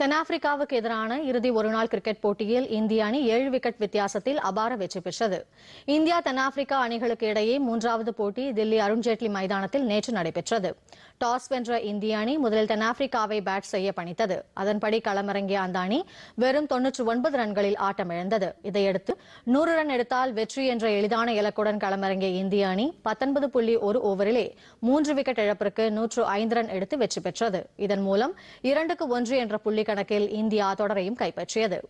தென்னாப்பிரிக்காவுக்கு எதிரான இறுதி ஒருநாள் கிரிக்கெட் போட்டியில் இந்திய அணி ஏழு விக்கெட் வித்தியாசத்தில் அபார வெற்றி பெற்றது இந்தியா தென்னாப்பிரிக்கா அணிகளுக்கு இடையே மூன்றாவது போட்டி தில்லி அருண்ஜேட்லி மைதானத்தில் நேற்று நடைபெற்றது டாஸ் வென்ற இந்திய அணி முதலில் தென்னாப்பிரிக்காவை பேட் செய்ய பணித்தது அதன்படி களமிறங்கிய அந்த அணி வெறும் தொன்னூற்று ஒன்பது ரன்களில் ஆட்டமிழந்தது இதையடுத்து நூறு ரன் எடுத்தால் வெற்றி என்ற எளிதான இலக்குடன் களமிறங்கிய இந்திய அணி பத்தொன்பது புள்ளி ஒரு ஓவரிலே மூன்று விக்கெட் இழப்பிற்கு நூற்று ஐந்து ரன் எடுத்து வெற்றி பெற்றது இதன் மூலம் இரண்டுக்கு ஒன்று என்ற புள்ளி கணக்கில் இந்தியா தொடரையும் கைப்பற்றியது